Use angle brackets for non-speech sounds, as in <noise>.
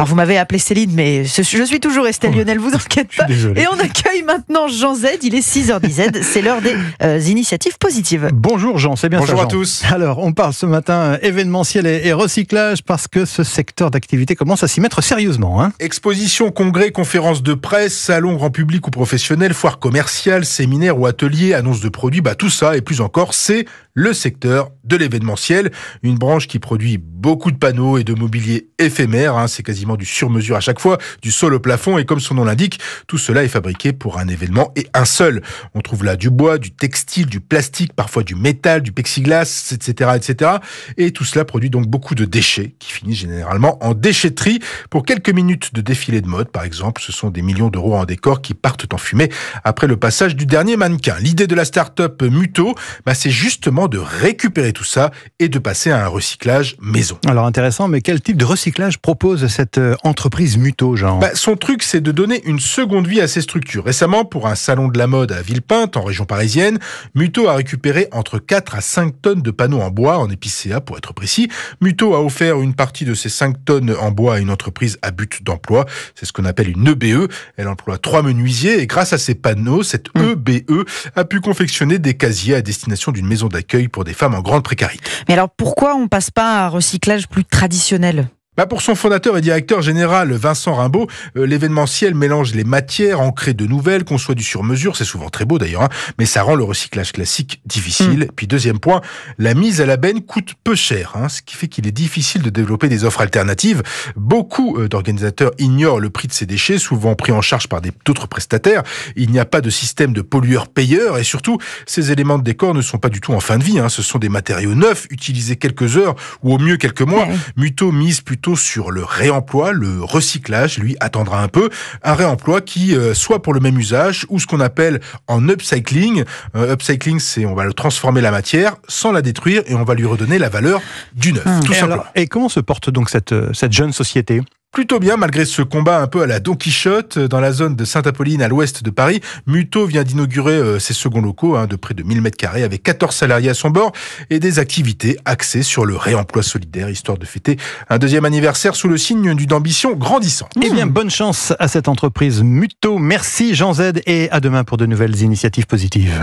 Alors vous m'avez appelé Céline, mais je suis toujours Estelle oh, Lionel, vous inquiétez pas. Et on accueille maintenant Jean Z, il est 6h10, <laughs> c'est l'heure des euh, initiatives positives. Bonjour Jean, c'est bien Bonjour ça, à tous. Alors on parle ce matin euh, événementiel et, recyclage parce que ce secteur d'activité commence à s'y mettre sérieusement. Hein. Exposition, congrès, conférences de presse, salons grand public ou professionnel, foire commerciale, séminaire ou ateliers, annonces de produits, bah, tout ça et plus encore, c'est le secteur de l'événementiel, une branche qui produit beaucoup de panneaux et de mobilier éphémère, hein, c'est quasiment du sur à chaque fois, du sol au plafond, et comme son nom l'indique, tout cela est fabriqué pour un événement et un seul. On trouve là du bois, du textile, du plastique, parfois du métal, du plexiglas, etc., etc. Et tout cela produit donc beaucoup de déchets qui finissent généralement en déchetterie. Pour quelques minutes de défilé de mode, par exemple, ce sont des millions d'euros en décor qui partent en fumée après le passage du dernier mannequin. L'idée de la start-up Muto, bah, c'est justement de récupérer tout ça et de passer à un recyclage maison. Alors intéressant, mais quel type de recyclage propose cette euh, entreprise Muto, Jean bah, Son truc, c'est de donner une seconde vie à ses structures. Récemment, pour un salon de la mode à Villepinte, en région parisienne, Muto a récupéré entre 4 à 5 tonnes de panneaux en bois, en épicéa pour être précis. Muto a offert une partie de ces 5 tonnes en bois à une entreprise à but d'emploi. C'est ce qu'on appelle une EBE. E. Elle emploie trois menuisiers et grâce à ces panneaux, cette EBE mmh. e a pu confectionner des casiers à destination d'une maison d'accueil pour des femmes en grande précarité. Mais alors pourquoi on passe pas à un recyclage plus traditionnel bah, pour son fondateur et directeur général Vincent Rimbaud, euh, l'événementiel mélange les matières, en crée de nouvelles, qu'on soit du sur-mesure, c'est souvent très beau d'ailleurs, hein, mais ça rend le recyclage classique difficile. Hmm. Puis deuxième point, la mise à la benne coûte peu cher, hein, ce qui fait qu'il est difficile de développer des offres alternatives. Beaucoup euh, d'organisateurs ignorent le prix de ces déchets, souvent pris en charge par d'autres prestataires. Il n'y a pas de système de pollueur-payeur et surtout, ces éléments de décor ne sont pas du tout en fin de vie. Hein. Ce sont des matériaux neufs, utilisés quelques heures ou au mieux quelques mois. Mmh. Muto mise plutôt sur le réemploi, le recyclage, lui attendra un peu. Un réemploi qui euh, soit pour le même usage ou ce qu'on appelle en upcycling. Euh, upcycling, c'est on va le transformer la matière sans la détruire et on va lui redonner la valeur du neuf. Hum. Tout et, et comment se porte donc cette euh, jeune société plutôt bien malgré ce combat un peu à la Don Quichotte euh, dans la zone de Sainte-Apolline à l'ouest de Paris. Muto vient d'inaugurer euh, ses seconds locaux hein, de près de 1000 mètres carrés avec 14 salariés à son bord et des activités axées sur le réemploi solidaire histoire de fêter un deuxième anniversaire sous le signe d'une ambition grandissante. Eh bien, bonne chance à cette entreprise Muto. Merci Jean Z et à demain pour de nouvelles initiatives positives.